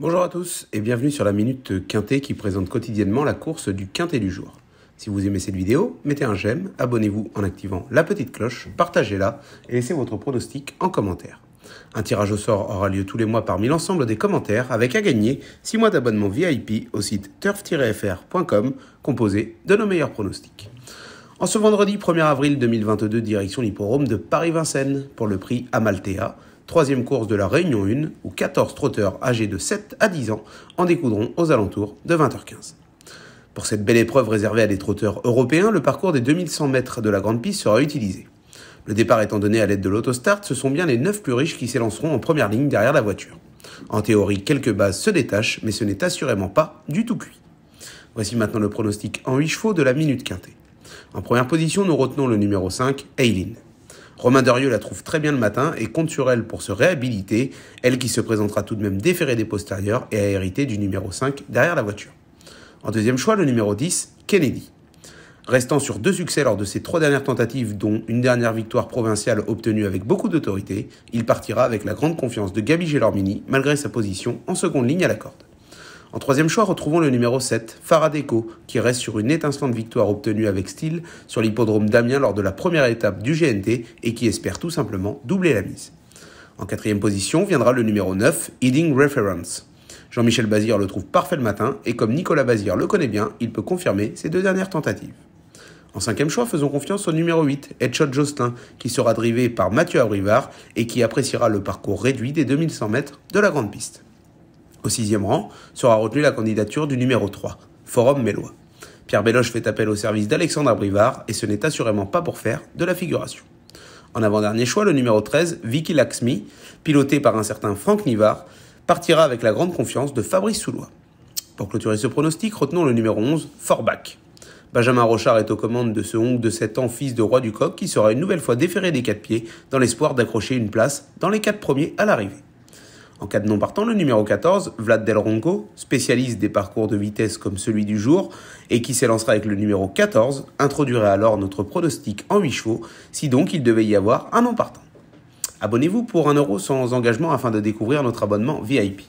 Bonjour à tous et bienvenue sur la Minute Quintet qui présente quotidiennement la course du Quintet du jour. Si vous aimez cette vidéo, mettez un j'aime, abonnez-vous en activant la petite cloche, partagez-la et laissez votre pronostic en commentaire. Un tirage au sort aura lieu tous les mois parmi l'ensemble des commentaires avec à gagner 6 mois d'abonnement VIP au site turf-fr.com composé de nos meilleurs pronostics. En ce vendredi 1er avril 2022, direction l'hippodrome de Paris-Vincennes pour le prix Amaltea troisième course de la Réunion 1, où 14 trotteurs âgés de 7 à 10 ans en découdront aux alentours de 20h15. Pour cette belle épreuve réservée à des trotteurs européens, le parcours des 2100 mètres de la grande piste sera utilisé. Le départ étant donné à l'aide de l'autostart, ce sont bien les 9 plus riches qui s'élanceront en première ligne derrière la voiture. En théorie, quelques bases se détachent, mais ce n'est assurément pas du tout cuit. Voici maintenant le pronostic en 8 chevaux de la minute quintée. En première position, nous retenons le numéro 5, Aileen. Romain Derieux la trouve très bien le matin et compte sur elle pour se réhabiliter, elle qui se présentera tout de même déférée des postérieurs et a hérité du numéro 5 derrière la voiture. En deuxième choix, le numéro 10, Kennedy. Restant sur deux succès lors de ses trois dernières tentatives, dont une dernière victoire provinciale obtenue avec beaucoup d'autorité, il partira avec la grande confiance de Gabi Gelormini malgré sa position en seconde ligne à la corde. En troisième choix, retrouvons le numéro 7, Faradeco, qui reste sur une étincelante victoire obtenue avec style sur l'hippodrome d'Amiens lors de la première étape du GNT et qui espère tout simplement doubler la mise. En quatrième position viendra le numéro 9, Eating Reference. Jean-Michel Bazir le trouve parfait le matin et comme Nicolas Bazir le connaît bien, il peut confirmer ses deux dernières tentatives. En cinquième choix, faisons confiance au numéro 8, Headshot Jostin, qui sera drivé par Mathieu Abrivard et qui appréciera le parcours réduit des 2100 mètres de la grande piste. Au sixième rang sera retenue la candidature du numéro 3, Forum Mélois. Pierre Béloche fait appel au service d'Alexandre Abrivard et ce n'est assurément pas pour faire de la figuration. En avant-dernier choix, le numéro 13, Vicky Laxmi, piloté par un certain Franck Nivard, partira avec la grande confiance de Fabrice Soulois. Pour clôturer ce pronostic, retenons le numéro 11, Forbach. Benjamin Rochard est aux commandes de ce oncle de 7 ans, fils de roi du coq, qui sera une nouvelle fois déféré des quatre pieds dans l'espoir d'accrocher une place dans les quatre premiers à l'arrivée. En cas de non partant, le numéro 14, Vlad Del Ronco, spécialiste des parcours de vitesse comme celui du jour, et qui s'élancera avec le numéro 14, introduirait alors notre pronostic en 8 chevaux, si donc il devait y avoir un non partant. Abonnez-vous pour 1€ sans engagement afin de découvrir notre abonnement VIP.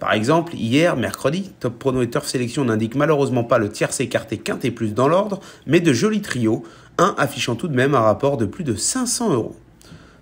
Par exemple, hier, mercredi, Top Prono et Turf Sélection n'indique malheureusement pas le tiers écarté et plus dans l'ordre, mais de jolis trios, un affichant tout de même un rapport de plus de 500 euros.